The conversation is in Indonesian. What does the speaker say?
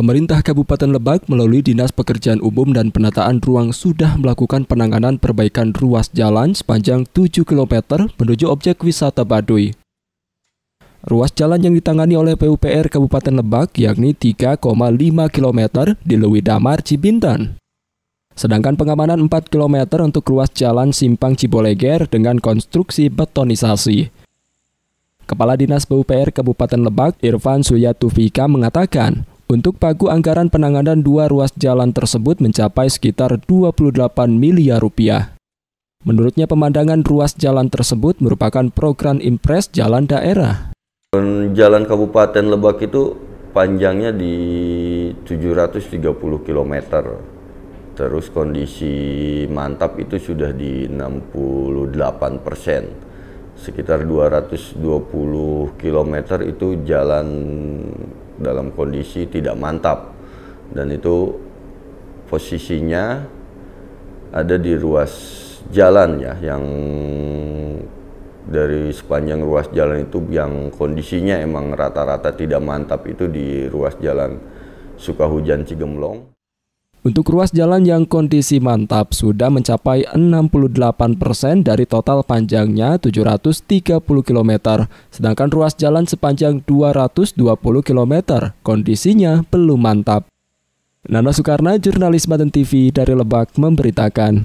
Pemerintah Kabupaten Lebak melalui Dinas Pekerjaan Umum dan Penataan Ruang sudah melakukan penanganan perbaikan ruas jalan sepanjang 7 km menuju objek wisata Baduy. Ruas jalan yang ditangani oleh PUPR Kabupaten Lebak yakni 3,5 km di Lewi Damar, Cibintan. Sedangkan pengamanan 4 km untuk ruas jalan Simpang Ciboleger dengan konstruksi betonisasi. Kepala Dinas PUPR Kabupaten Lebak, Irfan Suyatufika mengatakan, untuk pagu anggaran penanganan dua ruas jalan tersebut mencapai sekitar 28 miliar rupiah. Menurutnya pemandangan ruas jalan tersebut merupakan program impres jalan daerah. Jalan Kabupaten Lebak itu panjangnya di 730 km. Terus kondisi mantap itu sudah di 68 persen. Sekitar 220 km itu jalan dalam kondisi tidak mantap dan itu posisinya ada di ruas jalan ya yang dari sepanjang ruas jalan itu yang kondisinya emang rata-rata tidak mantap itu di ruas jalan Sukahujan Cigemlong untuk ruas jalan yang kondisi mantap sudah mencapai 68% dari total panjangnya 730 km, sedangkan ruas jalan sepanjang 220 km kondisinya belum mantap. Nana Soekarno, Jurnalis Maten TV dari Lebak memberitakan.